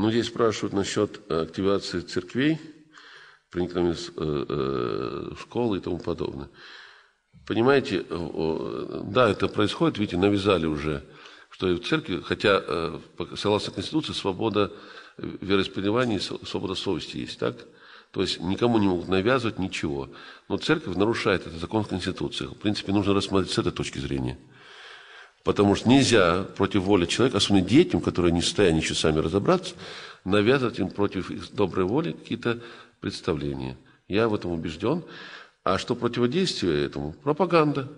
Ну, здесь спрашивают насчет э, активации церквей, проникновения э, э, школы и тому подобное. Понимаете, да, это происходит, видите, навязали уже, что и в церкви, хотя, согласно Конституции, свобода вероисповедания и свобода совести есть, так? То есть никому не могут навязывать ничего. Но церковь нарушает этот закон Конституции. В принципе, нужно рассмотреть с этой точки зрения. Потому что нельзя против воли человека, особенно детям, которые не в состоянии еще сами разобраться, навязывать им против их доброй воли какие-то представления. Я в этом убежден. А что противодействие этому? Пропаганда.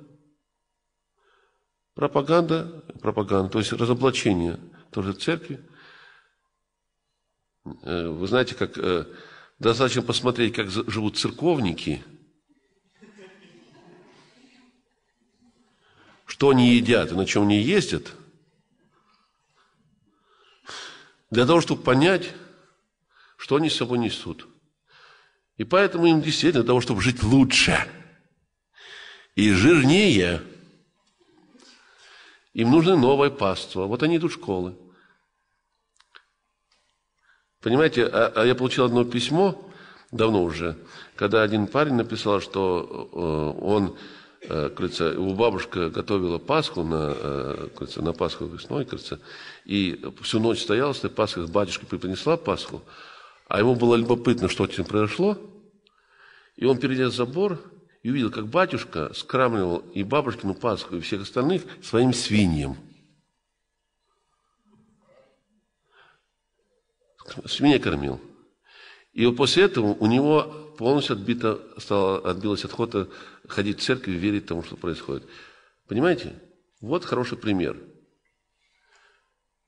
Пропаганда, пропаганда, то есть разоблачение тоже церкви. Э, вы знаете, как э, достаточно посмотреть, как живут церковники, что не едят и на чем не ездят, для того, чтобы понять, что они с собой несут. И поэтому им действительно для того, чтобы жить лучше и жирнее, им нужны новое паство. Вот они идут в школы. Понимаете, а, а я получил одно письмо давно уже, когда один парень написал, что э, он Э, кажется, его бабушка готовила Пасху на, э, кажется, на Пасху весной, кажется, и всю ночь стояла с этой Пасхой, батюшка принесла Пасху, а ему было любопытно, что с ним произошло, и он перелез забор и увидел, как батюшка скрамливал и бабушкину Пасху, и всех остальных своим свиньям. Свинья кормил. И после этого у него полностью отбито, стало, отбилось от хода э, ходить в церковь и верить тому, что происходит. Понимаете? Вот хороший пример.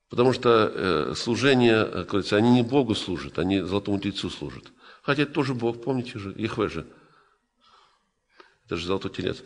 Потому что э, служение, э, как говорится, они не Богу служат, они золотому тельцу служат. Хотя это тоже Бог, помните же, Ехве же. Это же золотой телец.